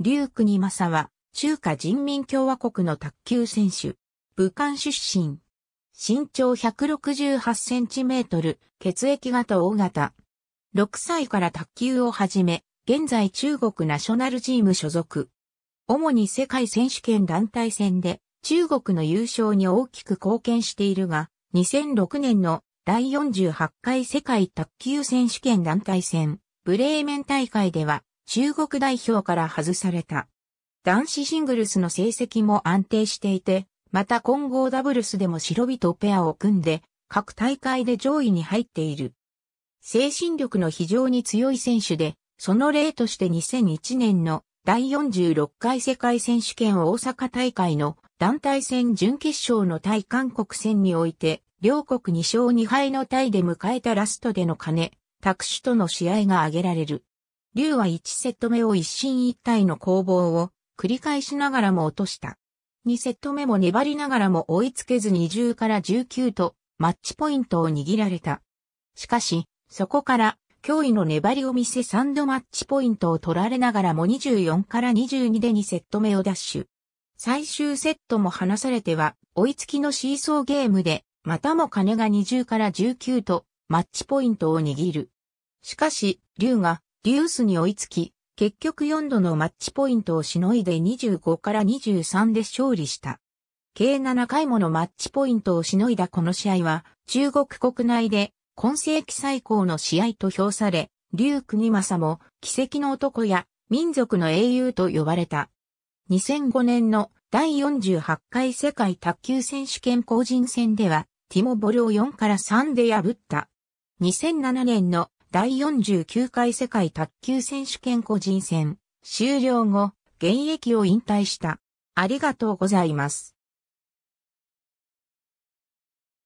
ニ国正は、中華人民共和国の卓球選手。武漢出身。身長168センチメートル、血液型大型。6歳から卓球を始め、現在中国ナショナルチーム所属。主に世界選手権団体戦で中国の優勝に大きく貢献しているが、2006年の第48回世界卓球選手権団体戦、ブレーメン大会では中国代表から外された。男子シングルスの成績も安定していて、また混合ダブルスでも白人ペアを組んで、各大会で上位に入っている。精神力の非常に強い選手で、その例として2001年の第46回世界選手権大阪大会の団体戦準決勝の対韓国戦において、両国2勝2敗のタイで迎えたラストでの金、拓手との試合が挙げられる。竜は1セット目を一進一退の攻防を繰り返しながらも落とした。2セット目も粘りながらも追いつけず20から19とマッチポイントを握られた。しかし、そこから脅威の粘りを見せ3度マッチポイントを取られながらも24から22で2セット目を奪取。最終セットも離されては追いつきのシーソーゲームでまたも金が20から19とマッチポイントを握る。しかし、竜がデュースに追いつき、結局4度のマッチポイントをしのいで25から23で勝利した。計7回ものマッチポイントをしのいだこの試合は、中国国内で今世紀最高の試合と評され、劉国サも奇跡の男や民族の英雄と呼ばれた。2005年の第48回世界卓球選手権個人戦では、ティモボルを4から3で破った。2007年の第49回世界卓球選手権個人戦終了後、現役を引退した。ありがとうございます。